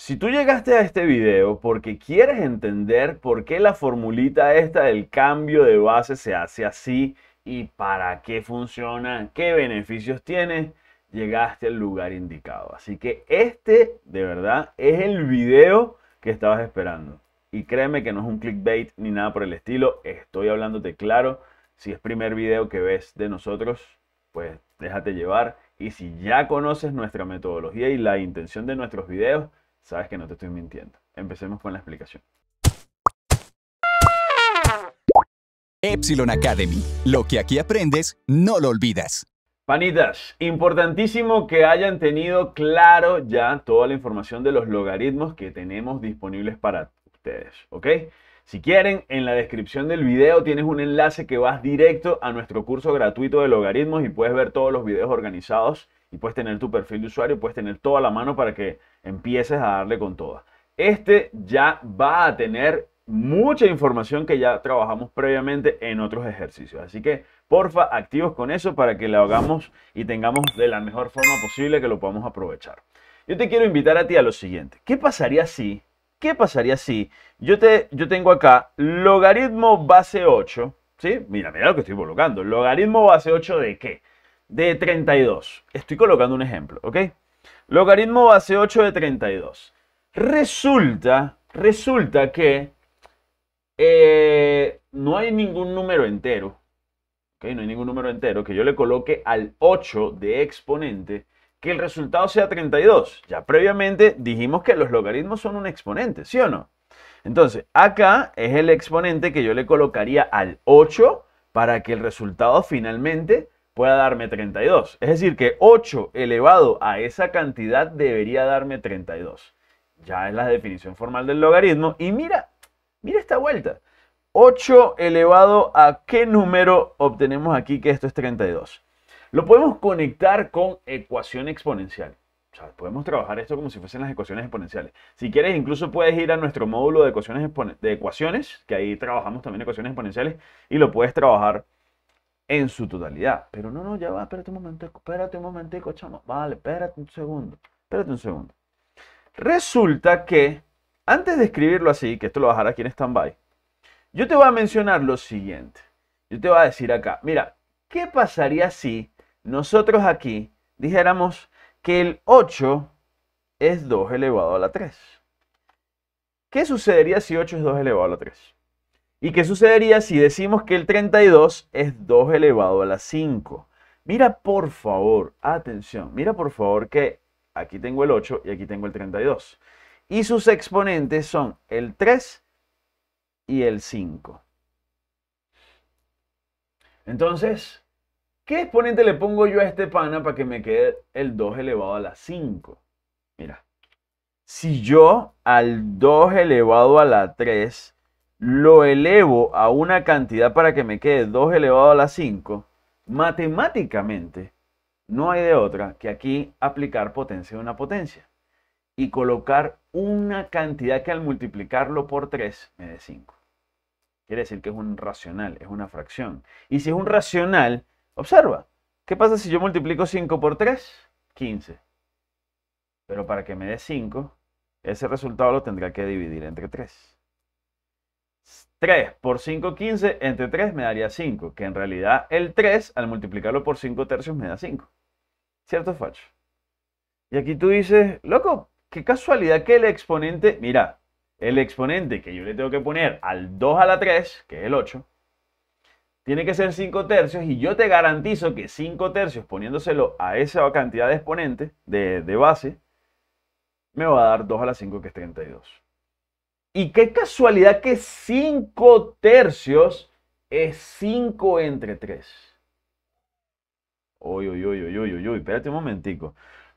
Si tú llegaste a este video porque quieres entender por qué la formulita esta del cambio de base se hace así y para qué funciona, qué beneficios tiene, llegaste al lugar indicado. Así que este de verdad es el video que estabas esperando. Y créeme que no es un clickbait ni nada por el estilo, estoy hablándote claro. Si es primer video que ves de nosotros, pues déjate llevar. Y si ya conoces nuestra metodología y la intención de nuestros videos, sabes que no te estoy mintiendo. Empecemos con la explicación. Epsilon Academy. Lo que aquí aprendes, no lo olvidas. Panitas, importantísimo que hayan tenido claro ya toda la información de los logaritmos que tenemos disponibles para ustedes, ¿ok? Si quieren, en la descripción del video tienes un enlace que vas directo a nuestro curso gratuito de logaritmos y puedes ver todos los videos organizados y puedes tener tu perfil de usuario, puedes tener toda la mano para que empieces a darle con todas. Este ya va a tener mucha información que ya trabajamos previamente en otros ejercicios. Así que, porfa, activos con eso para que lo hagamos y tengamos de la mejor forma posible que lo podamos aprovechar. Yo te quiero invitar a ti a lo siguiente. ¿Qué pasaría si, qué pasaría si yo, te, yo tengo acá logaritmo base 8, ¿sí? Mira, mira lo que estoy colocando. ¿Logaritmo base 8 de qué? De 32. Estoy colocando un ejemplo, ¿ok? Logaritmo base 8 de 32. Resulta, resulta que eh, no hay ningún número entero. no hay ningún número entero que yo le coloque al 8 de exponente que el resultado sea 32. Ya previamente dijimos que los logaritmos son un exponente, ¿sí o no? Entonces, acá es el exponente que yo le colocaría al 8 para que el resultado finalmente Puede darme 32. Es decir, que 8 elevado a esa cantidad debería darme 32. Ya es la definición formal del logaritmo. Y mira, mira esta vuelta. 8 elevado a qué número obtenemos aquí que esto es 32. Lo podemos conectar con ecuación exponencial. O sea, podemos trabajar esto como si fuesen las ecuaciones exponenciales. Si quieres, incluso puedes ir a nuestro módulo de ecuaciones, de ecuaciones, que ahí trabajamos también ecuaciones exponenciales, y lo puedes trabajar en su totalidad. Pero no, no, ya va, espérate un momento, espérate un momentico, chamo. Vale, espérate un segundo, espérate un segundo. Resulta que, antes de escribirlo así, que esto lo bajará aquí en stand-by, yo te voy a mencionar lo siguiente. Yo te voy a decir acá, mira, ¿qué pasaría si nosotros aquí dijéramos que el 8 es 2 elevado a la 3? ¿Qué sucedería si 8 es 2 elevado a la 3? ¿Y qué sucedería si decimos que el 32 es 2 elevado a la 5? Mira por favor, atención, mira por favor que aquí tengo el 8 y aquí tengo el 32. Y sus exponentes son el 3 y el 5. Entonces, ¿qué exponente le pongo yo a este pana para que me quede el 2 elevado a la 5? Mira, si yo al 2 elevado a la 3 lo elevo a una cantidad para que me quede 2 elevado a la 5, matemáticamente no hay de otra que aquí aplicar potencia de una potencia y colocar una cantidad que al multiplicarlo por 3 me dé 5. Quiere decir que es un racional, es una fracción. Y si es un racional, observa, ¿qué pasa si yo multiplico 5 por 3? 15. Pero para que me dé 5, ese resultado lo tendrá que dividir entre 3. 3 por 5, 15, entre 3 me daría 5, que en realidad el 3 al multiplicarlo por 5 tercios me da 5. ¿Cierto, Facho? Y aquí tú dices, loco, qué casualidad que el exponente, mira, el exponente que yo le tengo que poner al 2 a la 3, que es el 8, tiene que ser 5 tercios y yo te garantizo que 5 tercios poniéndoselo a esa cantidad de exponente, de, de base, me va a dar 2 a la 5, que es 32. Y qué casualidad que 5 tercios es 5 entre 3. Uy, uy, uy, uy, uy, uy, uy, espérate un momentico.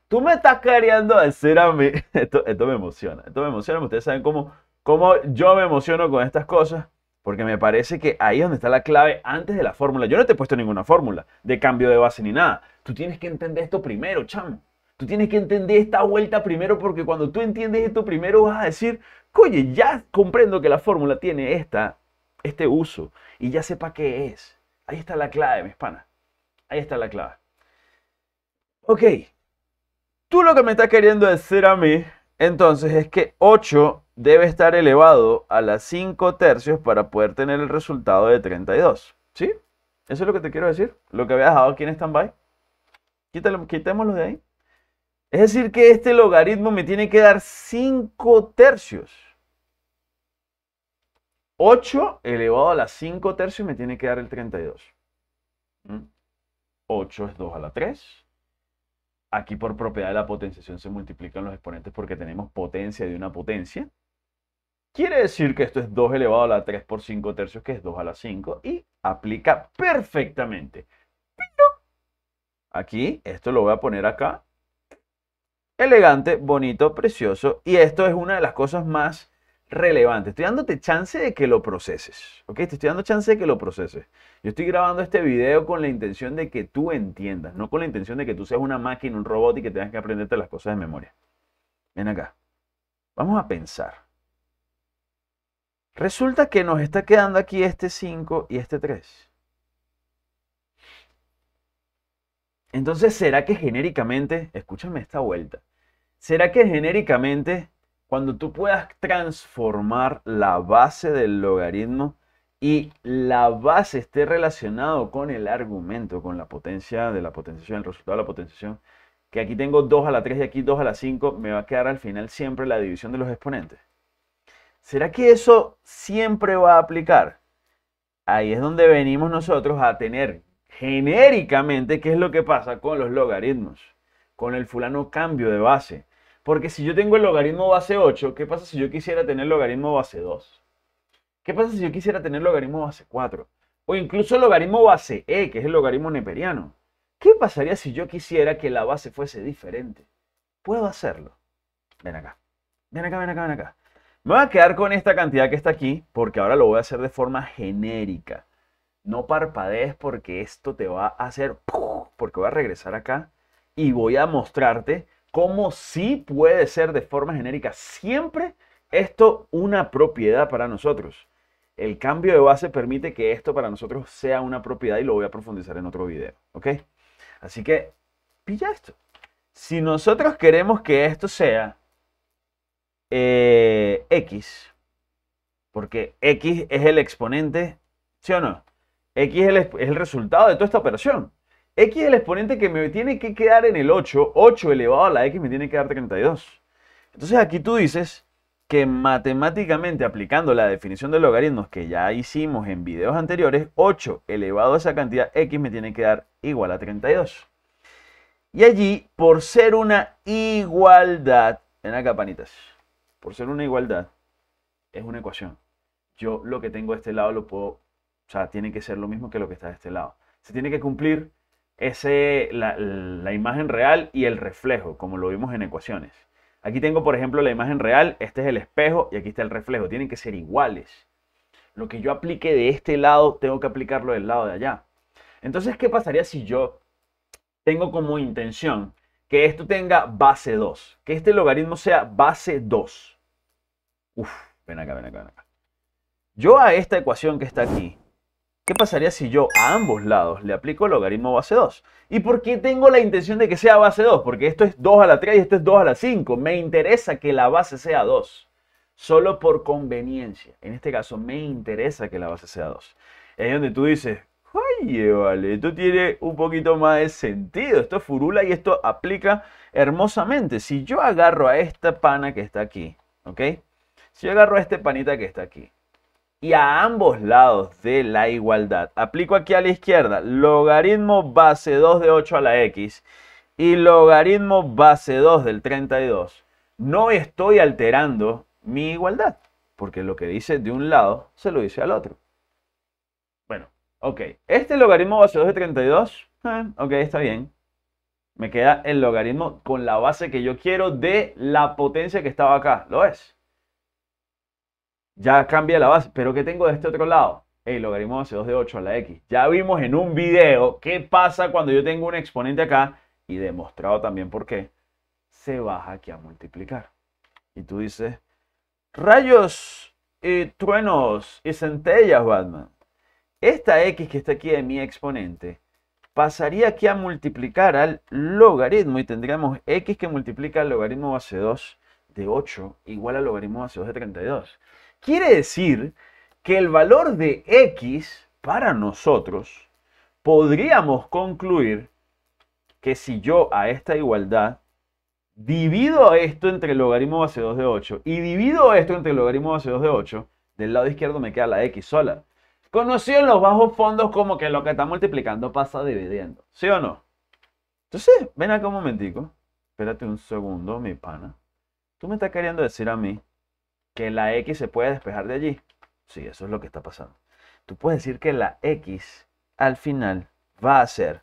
Tú me estás a decir a mí. Esto, me emociona, esto me emociona. Ustedes saben cómo, cómo yo me emociono con estas cosas. Porque me parece que ahí es donde está la clave antes de la fórmula. Yo no te he puesto ninguna fórmula de cambio de base ni nada. Tú tienes que entender esto primero, chamo. Tú tienes que entender esta vuelta primero porque cuando tú entiendes esto primero vas a decir, oye, ya comprendo que la fórmula tiene esta, este uso y ya sepa qué es. Ahí está la clave, mis panas. Ahí está la clave. Ok. Tú lo que me estás queriendo decir a mí, entonces, es que 8 debe estar elevado a las 5 tercios para poder tener el resultado de 32. ¿Sí? Eso es lo que te quiero decir. Lo que había dejado aquí en stand-by. Quitémoslo de ahí. Es decir, que este logaritmo me tiene que dar 5 tercios. 8 elevado a la 5 tercios me tiene que dar el 32. 8 ¿Mm? es 2 a la 3. Aquí por propiedad de la potenciación se multiplican los exponentes porque tenemos potencia de una potencia. Quiere decir que esto es 2 elevado a la 3 por 5 tercios, que es 2 a la 5, y aplica perfectamente. aquí, esto lo voy a poner acá elegante, bonito, precioso. Y esto es una de las cosas más relevantes. Estoy dándote chance de que lo proceses. ¿Ok? Te estoy dando chance de que lo proceses. Yo estoy grabando este video con la intención de que tú entiendas, no con la intención de que tú seas una máquina, un robot y que tengas que aprenderte las cosas de memoria. Ven acá. Vamos a pensar. Resulta que nos está quedando aquí este 5 y este 3. Entonces, ¿será que genéricamente, escúchame esta vuelta, ¿será que genéricamente cuando tú puedas transformar la base del logaritmo y la base esté relacionado con el argumento, con la potencia de la potenciación, el resultado de la potenciación, que aquí tengo 2 a la 3 y aquí 2 a la 5, me va a quedar al final siempre la división de los exponentes. ¿Será que eso siempre va a aplicar? Ahí es donde venimos nosotros a tener genéricamente, ¿qué es lo que pasa con los logaritmos? Con el fulano cambio de base. Porque si yo tengo el logaritmo base 8, ¿qué pasa si yo quisiera tener logaritmo base 2? ¿Qué pasa si yo quisiera tener logaritmo base 4? O incluso logaritmo base E, que es el logaritmo neperiano. ¿Qué pasaría si yo quisiera que la base fuese diferente? ¿Puedo hacerlo? Ven acá. Ven acá, ven acá, ven acá. Me voy a quedar con esta cantidad que está aquí, porque ahora lo voy a hacer de forma genérica no parpadees porque esto te va a hacer, porque voy a regresar acá y voy a mostrarte cómo sí puede ser de forma genérica siempre esto una propiedad para nosotros. El cambio de base permite que esto para nosotros sea una propiedad y lo voy a profundizar en otro video, ¿ok? Así que pilla esto. Si nosotros queremos que esto sea eh, x, porque x es el exponente, ¿sí o no? X es el, resultado de toda esta operación. X es el exponente que me tiene que quedar en el 8. 8 elevado a la X me tiene que dar 32. Entonces aquí tú dices que matemáticamente aplicando la definición de logaritmos que ya hicimos en videos anteriores, 8 elevado a esa cantidad X me tiene que dar igual a 32. Y allí, por ser una igualdad, en acá panitas, por ser una igualdad, es una ecuación. Yo lo que tengo a este lado lo puedo o sea, tiene que ser lo mismo que lo que está de este lado. Se tiene que cumplir ese, la, la imagen real y el reflejo, como lo vimos en ecuaciones. Aquí tengo, por ejemplo, la imagen real, este es el espejo y aquí está el reflejo. Tienen que ser iguales. Lo que yo aplique de este lado, tengo que aplicarlo del lado de allá. Entonces, ¿qué pasaría si yo tengo como intención que esto tenga base 2? Que este logaritmo sea base 2. Uf, ven acá, ven acá, ven acá. Yo a esta ecuación que está aquí ¿Qué pasaría si yo a ambos lados le aplico logaritmo base 2? ¿Y por qué tengo la intención de que sea base 2? Porque esto es 2 a la 3 y esto es 2 a la 5. Me interesa que la base sea 2. Solo por conveniencia. En este caso, me interesa que la base sea 2. Es donde tú dices, oye, vale, esto tiene un poquito más de sentido. Esto es furula y esto aplica hermosamente. Si yo agarro a esta pana que está aquí, ¿ok? Si yo agarro a este panita que está aquí y a ambos lados de la igualdad. Aplico aquí a la izquierda logaritmo base 2 de 8 a la x y logaritmo base 2 del 32. No estoy alterando mi igualdad, porque lo que dice de un lado se lo dice al otro. Bueno, ok. Este logaritmo base 2 de 32, eh, ok, está bien. Me queda el logaritmo con la base que yo quiero de la potencia que estaba acá. ¿Lo es? ya cambia la base. Pero ¿qué tengo de este otro lado? El logaritmo base 2 de 8 a la X. Ya vimos en un video qué pasa cuando yo tengo un exponente acá y demostrado también por qué. Se baja aquí a multiplicar. Y tú dices, rayos y truenos y centellas, Batman. Esta X que está aquí de mi exponente pasaría aquí a multiplicar al logaritmo y tendríamos X que multiplica al logaritmo base 2 de 8 igual al logaritmo base 2 de 32. Quiere decir que el valor de X para nosotros podríamos concluir que si yo a esta igualdad divido esto entre el logaritmo base 2 de 8 y divido esto entre el logaritmo base 2 de 8, del lado izquierdo me queda la X sola. Conocido en los bajos fondos como que lo que está multiplicando pasa dividiendo. ¿Sí o no? Entonces, ven acá un momentico. Espérate un segundo, mi pana. Tú me estás queriendo decir a mí que la X se puede despejar de allí. Sí, eso es lo que está pasando. Tú puedes decir que la X al final va a ser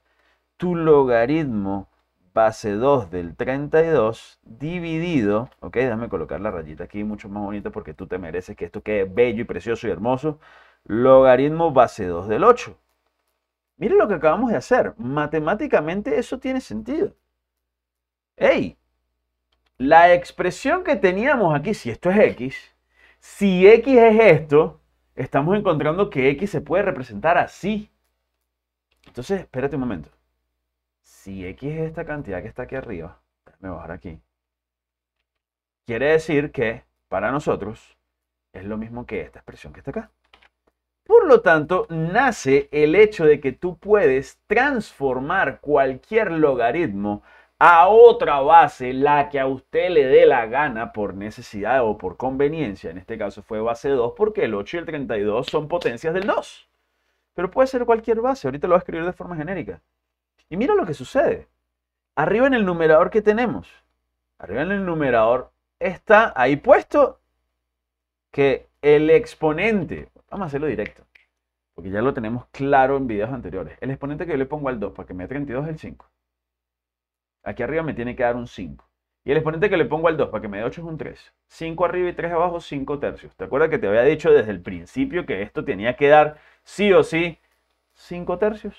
tu logaritmo base 2 del 32 dividido, ok, déjame colocar la rayita aquí mucho más bonita porque tú te mereces que esto quede bello y precioso y hermoso, logaritmo base 2 del 8. Miren lo que acabamos de hacer, matemáticamente eso tiene sentido. ¡Ey! La expresión que teníamos aquí, si esto es X, si X es esto, estamos encontrando que X se puede representar así. Entonces, espérate un momento. Si X es esta cantidad que está aquí arriba, déjame bajar aquí. Quiere decir que, para nosotros, es lo mismo que esta expresión que está acá. Por lo tanto, nace el hecho de que tú puedes transformar cualquier logaritmo a otra base, la que a usted le dé la gana por necesidad o por conveniencia. En este caso fue base 2 porque el 8 y el 32 son potencias del 2. Pero puede ser cualquier base, ahorita lo voy a escribir de forma genérica. Y mira lo que sucede. Arriba en el numerador que tenemos, arriba en el numerador está ahí puesto que el exponente, vamos a hacerlo directo, porque ya lo tenemos claro en videos anteriores. El exponente que yo le pongo al 2 para que me dé 32 es el 5. Aquí arriba me tiene que dar un 5. Y el exponente que le pongo al 2 para que me dé 8 es un 3. 5 arriba y 3 abajo, 5 tercios. ¿Te acuerdas que te había dicho desde el principio que esto tenía que dar sí o sí 5 tercios?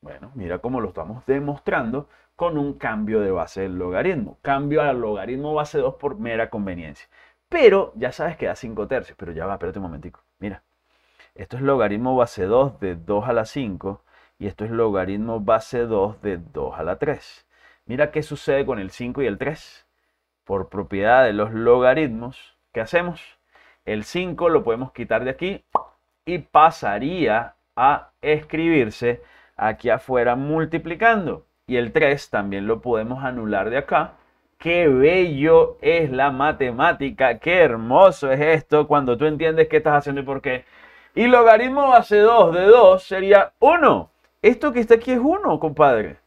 Bueno, mira cómo lo estamos demostrando con un cambio de base del logaritmo. Cambio al logaritmo base 2 por mera conveniencia. Pero ya sabes que da 5 tercios. Pero ya va, espérate un momentico. Mira, esto es logaritmo base 2 de 2 a la 5 y esto es logaritmo base 2 de 2 a la 3. Mira qué sucede con el 5 y el 3. Por propiedad de los logaritmos, ¿qué hacemos? El 5 lo podemos quitar de aquí y pasaría a escribirse aquí afuera multiplicando. Y el 3 también lo podemos anular de acá. Qué bello es la matemática, qué hermoso es esto cuando tú entiendes qué estás haciendo y por qué. Y logaritmo base 2 de 2 sería 1. Esto que está aquí es 1, compadre.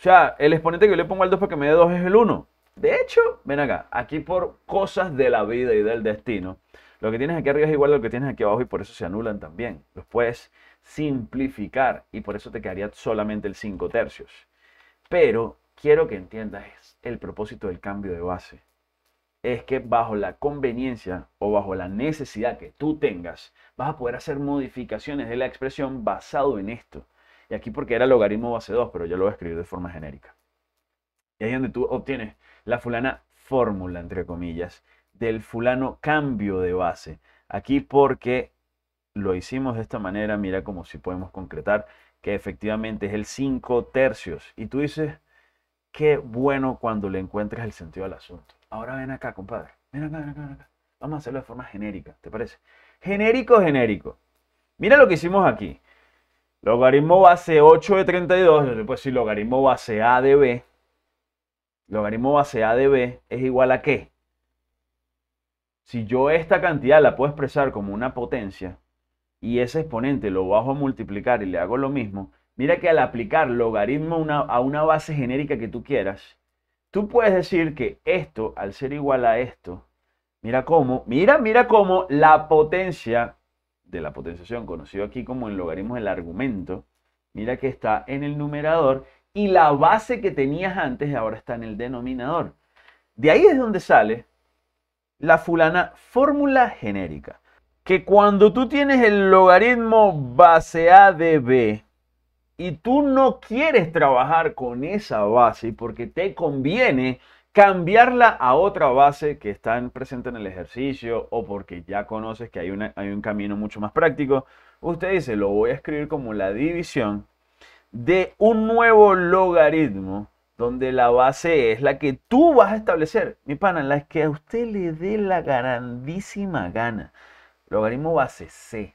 O sea, el exponente que yo le pongo al 2 para que me dé 2 es el 1. De hecho, ven acá, aquí por cosas de la vida y del destino, lo que tienes aquí arriba es igual a lo que tienes aquí abajo y por eso se anulan también. Los puedes simplificar y por eso te quedaría solamente el 5 tercios. Pero quiero que entiendas el propósito del cambio de base. Es que bajo la conveniencia o bajo la necesidad que tú tengas, vas a poder hacer modificaciones de la expresión basado en esto. Y aquí porque era logaritmo base 2, pero yo lo voy a escribir de forma genérica. Y ahí es donde tú obtienes la fulana fórmula, entre comillas, del fulano cambio de base. Aquí porque lo hicimos de esta manera, mira como si podemos concretar que efectivamente es el 5 tercios. Y tú dices, qué bueno cuando le encuentras el sentido al asunto. Ahora ven acá, compadre. Ven acá, ven acá, ven acá. Vamos a hacerlo de forma genérica, ¿te parece? Genérico, genérico. Mira lo que hicimos aquí. Logaritmo base 8 de 32, Pues si logaritmo base A de B. Logaritmo base A de B es igual a qué? Si yo esta cantidad la puedo expresar como una potencia y ese exponente lo bajo a multiplicar y le hago lo mismo, mira que al aplicar logaritmo una, a una base genérica que tú quieras, tú puedes decir que esto, al ser igual a esto, mira cómo, mira, mira cómo la potencia de la potenciación, conocido aquí como el logaritmo del argumento, mira que está en el numerador y la base que tenías antes ahora está en el denominador. De ahí es donde sale la fulana fórmula genérica, que cuando tú tienes el logaritmo base A de B y tú no quieres trabajar con esa base porque te conviene cambiarla a otra base que está presente en el ejercicio o porque ya conoces que hay, hay un camino mucho más práctico, usted dice, lo voy a escribir como la división de un nuevo logaritmo donde la base es la que tú vas a establecer, mi pana, la que a usted le dé la grandísima gana. Logaritmo base C,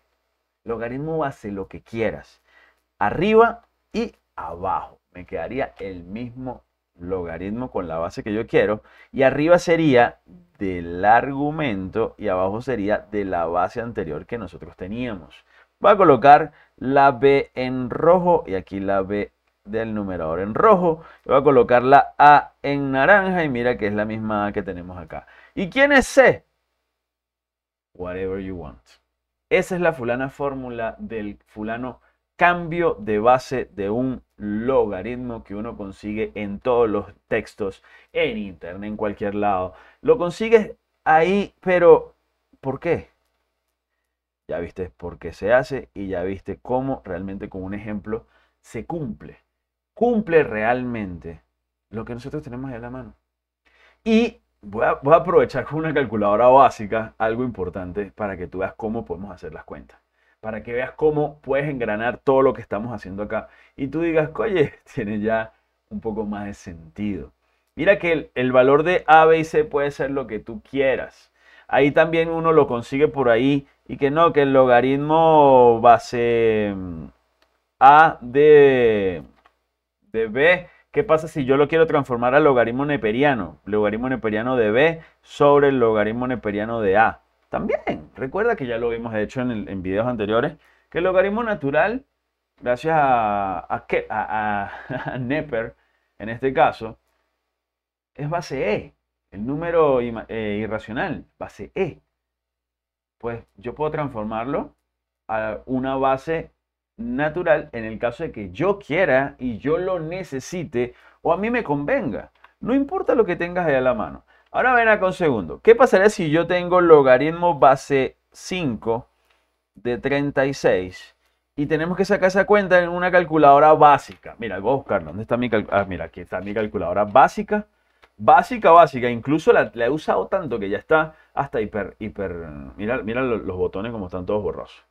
logaritmo base lo que quieras, arriba y abajo, me quedaría el mismo logaritmo con la base que yo quiero y arriba sería del argumento y abajo sería de la base anterior que nosotros teníamos. Voy a colocar la B en rojo y aquí la B del numerador en rojo. Voy a colocar la A en naranja y mira que es la misma A que tenemos acá. ¿Y quién es C? Whatever you want. Esa es la fulana fórmula del fulano cambio de base de un logaritmo que uno consigue en todos los textos, en internet, en cualquier lado. Lo consigues ahí, pero ¿por qué? Ya viste por qué se hace y ya viste cómo realmente con un ejemplo se cumple. Cumple realmente lo que nosotros tenemos ahí en la mano. Y voy a aprovechar con una calculadora básica algo importante para que tú veas cómo podemos hacer las cuentas para que veas cómo puedes engranar todo lo que estamos haciendo acá. Y tú digas, oye, tiene ya un poco más de sentido. Mira que el, valor de A, B y C puede ser lo que tú quieras. Ahí también uno lo consigue por ahí. Y que no, que el logaritmo base A mm, de, de B. ¿Qué pasa si yo lo quiero transformar al logaritmo neperiano? Logaritmo neperiano de B sobre el logaritmo neperiano de A. También, recuerda que ya lo hemos hecho en, videos anteriores, que el logaritmo natural, gracias a, a, a, Neper, en este caso, es base E, el número eh, irracional, base E. Pues yo puedo transformarlo a una base natural en el caso de que yo quiera y yo lo necesite o a mí me convenga. No importa lo que tengas ahí a la mano. Ahora ven acá un segundo. ¿Qué pasaría si yo tengo logaritmo base 5 de 36? Y tenemos que sacar esa cuenta en una calculadora básica. Mira, voy a buscar dónde está mi calculadora. Ah, mira, aquí está mi calculadora básica. Básica, básica. Incluso la, la he usado tanto que ya está hasta hiper, hiper. Mira, mira los botones como están todos borrosos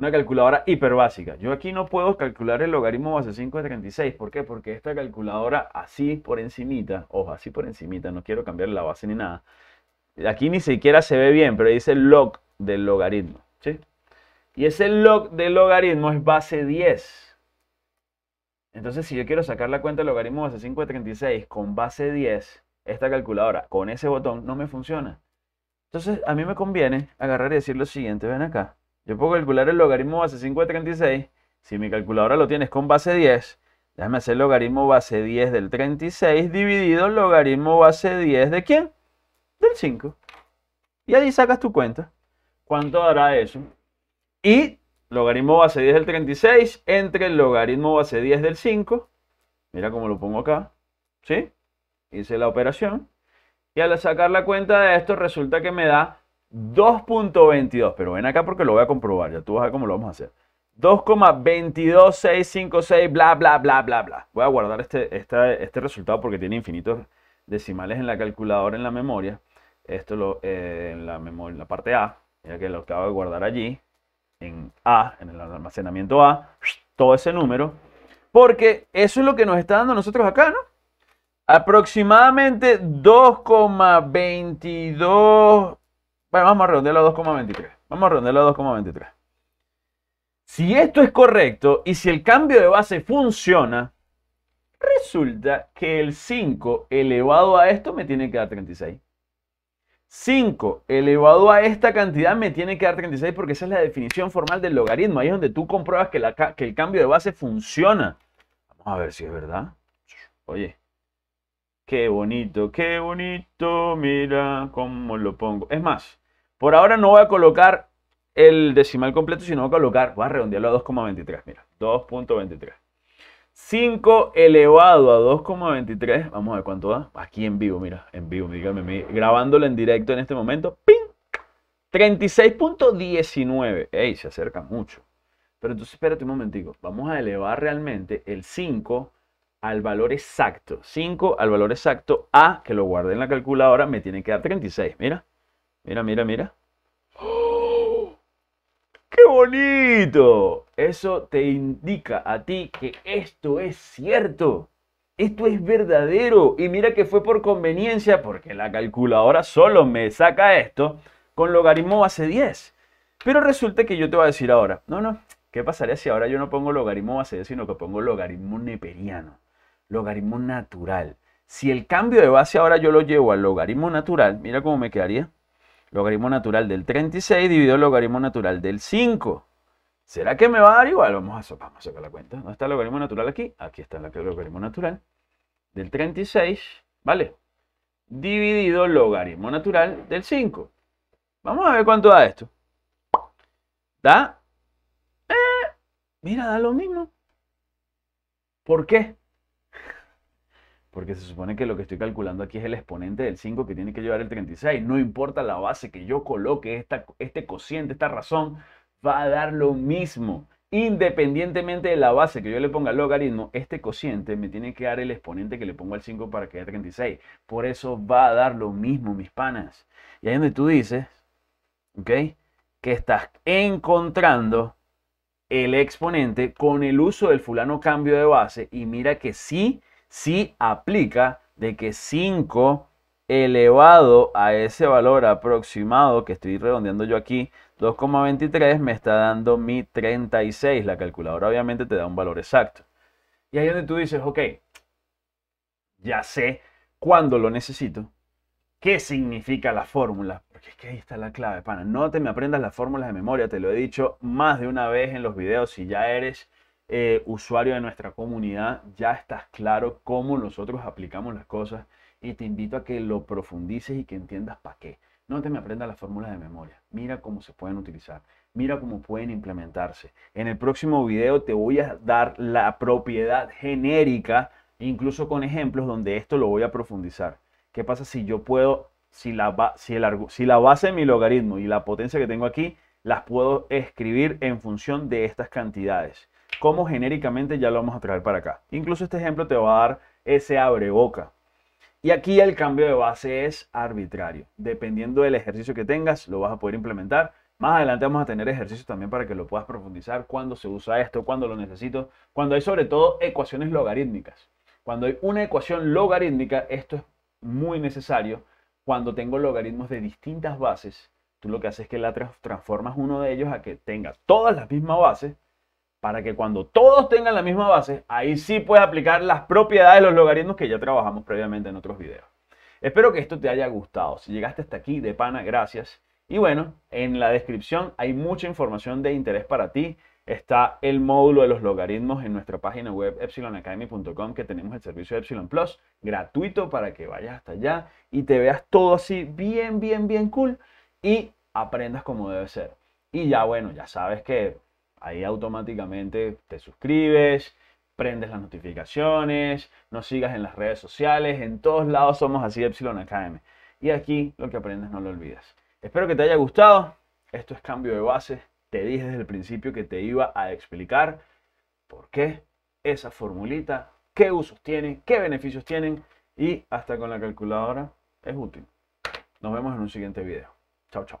una calculadora hiper básica. Yo aquí no puedo calcular el logaritmo base 5 de 36. ¿Por qué? Porque esta calculadora así por encimita, o así por encimita, no quiero cambiar la base ni nada. Aquí ni siquiera se ve bien, pero dice log del logaritmo. ¿sí? Y ese log del logaritmo es base 10. Entonces, si yo quiero sacar la cuenta del logaritmo base 5 de 36 con base 10, esta calculadora con ese botón no me funciona. Entonces, a mí me conviene agarrar y decir lo siguiente, ven acá yo puedo calcular el logaritmo base 5 de 36. Si mi calculadora lo tienes con base 10, déjame hacer el logaritmo base 10 del 36 dividido logaritmo base 10 de quién? Del 5. Y ahí sacas tu cuenta. ¿Cuánto dará eso? Y logaritmo base 10 del 36 entre el logaritmo base 10 del 5. Mira cómo lo pongo acá. ¿Sí? Hice la operación. Y al sacar la cuenta de esto resulta que me da 2.22, pero ven acá porque lo voy a comprobar, ya tú vas a ver cómo lo vamos a hacer. 2,22656, bla, bla, bla, bla, bla. Voy a guardar este, este, resultado porque tiene infinitos decimales en la calculadora, en la memoria. Esto lo, eh, en, la memoria, en la parte A, ya que lo acabo de guardar allí, en A, en el almacenamiento A, todo ese número. Porque eso es lo que nos está dando nosotros acá, ¿no? Aproximadamente 2,22 bueno, vamos a redondearlo a 2,23. Vamos a redondearlo a 2,23. Si esto es correcto y si el cambio de base funciona, resulta que el 5 elevado a esto me tiene que dar 36. 5 elevado a esta cantidad me tiene que dar 36 porque esa es la definición formal del logaritmo. Ahí es donde tú compruebas que, que el cambio de base funciona. Vamos a ver si es verdad. Oye, qué bonito, qué bonito. Mira cómo lo pongo. Es más, por ahora no voy a colocar el decimal completo, sino voy a colocar, voy a redondearlo a 2,23, mira, 2.23. 5 elevado a 2,23, vamos a ver cuánto da, aquí en vivo, mira, en vivo, dígame, grabándolo en directo en este momento, ¡ping! 36.19, ey, se acerca mucho. Pero entonces espérate un momentico, vamos a elevar realmente el 5 al valor exacto, 5 al valor exacto, A, que lo guardé en la calculadora, me tiene que dar 36, mira, Mira, mira, mira. ¡Qué bonito! Eso te indica a ti que esto es cierto. Esto es verdadero. Y mira que fue por conveniencia, porque la calculadora solo me saca esto con logaritmo base 10. Pero resulta que yo te voy a decir ahora, no, no, ¿qué pasaría si ahora yo no pongo logaritmo base 10, sino que pongo logaritmo neperiano, logaritmo natural? Si el cambio de base ahora yo lo llevo al logaritmo natural, mira cómo me quedaría. Logaritmo natural del 36 dividido logaritmo natural del 5. ¿Será que me va a dar igual? Vamos a, vamos a sacar la cuenta. ¿Dónde está el logaritmo natural aquí? Aquí está el logaritmo natural del 36, ¿vale? Dividido logaritmo natural del 5. Vamos a ver cuánto da esto. Da... Eh, mira, da lo mismo. ¿Por qué? Porque se supone que lo que estoy calculando aquí es el exponente del 5 que tiene que llevar el 36. No importa la base que yo coloque, este cociente, esta razón, va a dar lo mismo. Independientemente de la base que yo le ponga al logaritmo, este cociente me tiene que dar el exponente que le pongo al 5 para que dé 36. Por eso va a dar lo mismo, mis panas. Y ahí donde tú dices, ¿ok? Que estás encontrando el exponente con el uso del fulano cambio de base. Y mira que sí si aplica de que 5 elevado a ese valor aproximado que estoy redondeando yo aquí, 2,23 me está dando mi 36. La calculadora obviamente te da un valor exacto. Y ahí es donde tú dices, ok, ya sé cuándo lo necesito. ¿Qué significa la fórmula? Porque es que ahí está la clave, pana. No te me aprendas las fórmulas de memoria, te lo he dicho más de una vez en los videos si ya eres eh, usuario de nuestra comunidad, ya estás claro cómo nosotros aplicamos las cosas y te invito a que lo profundices y que entiendas para qué. No te me aprendas las fórmulas de memoria. Mira cómo se pueden utilizar. Mira cómo pueden implementarse. En el próximo video te voy a dar la propiedad genérica, incluso con ejemplos donde esto lo voy a profundizar. ¿Qué pasa si yo puedo, si la, si, si la base de mi logaritmo y la potencia que tengo aquí, las puedo escribir en función de estas cantidades? cómo genéricamente ya lo vamos a traer para acá. Incluso este ejemplo te va a dar ese abre boca. Y aquí el cambio de base es arbitrario. Dependiendo del ejercicio que tengas, lo vas a poder implementar. Más adelante vamos a tener ejercicios también para que lo puedas profundizar, Cuando se usa esto, cuando lo necesito, cuando hay sobre todo ecuaciones logarítmicas. Cuando hay una ecuación logarítmica, esto es muy necesario. Cuando tengo logaritmos de distintas bases, tú lo que haces es que la transformas uno de ellos a que tenga todas las mismas bases para que cuando todos tengan la misma base, ahí sí puedes aplicar las propiedades de los logaritmos que ya trabajamos previamente en otros videos. Espero que esto te haya gustado. Si llegaste hasta aquí, de pana, gracias. Y bueno, en la descripción hay mucha información de interés para ti. Está el módulo de los logaritmos en nuestra página web epsilonacademy.com que tenemos el servicio Epsilon Plus gratuito para que vayas hasta allá y te veas todo así bien, bien, bien cool y aprendas como debe ser. Y ya bueno, ya sabes que Ahí automáticamente te suscribes, prendes las notificaciones, nos sigas en las redes sociales, en todos lados somos así Epsilon Academy. Y aquí lo que aprendes no lo olvidas. Espero que te haya gustado. Esto es cambio de base. Te dije desde el principio que te iba a explicar por qué esa formulita, qué usos tiene, qué beneficios tienen y hasta con la calculadora es útil. Nos vemos en un siguiente video. Chao, chao.